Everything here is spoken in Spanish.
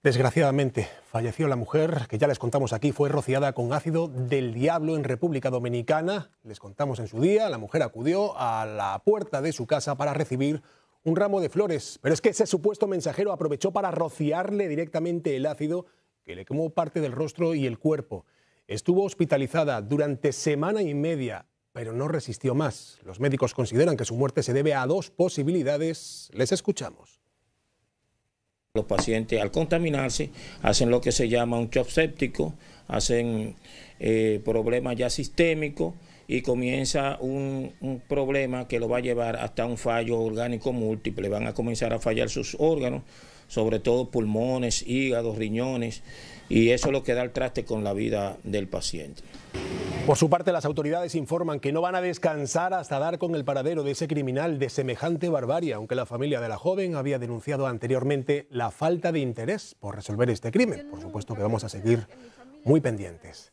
Desgraciadamente, falleció la mujer que ya les contamos aquí, fue rociada con ácido del diablo en República Dominicana. Les contamos en su día, la mujer acudió a la puerta de su casa para recibir un ramo de flores, pero es que ese supuesto mensajero aprovechó para rociarle directamente el ácido que le quemó parte del rostro y el cuerpo. Estuvo hospitalizada durante semana y media, pero no resistió más. Los médicos consideran que su muerte se debe a dos posibilidades. Les escuchamos. Los pacientes al contaminarse hacen lo que se llama un shock séptico, hacen eh, problemas ya sistémicos y comienza un, un, problema que lo va a llevar hasta un fallo orgánico múltiple. Van a comenzar a fallar sus órganos, sobre todo pulmones, hígados, riñones, y eso es lo que da el traste con la vida del paciente. Por su parte, las autoridades informan que no van a descansar hasta dar con el paradero de ese criminal de semejante barbarie, aunque la familia de la joven había denunciado anteriormente la falta de interés por resolver este crimen. Por supuesto que vamos a seguir muy pendientes.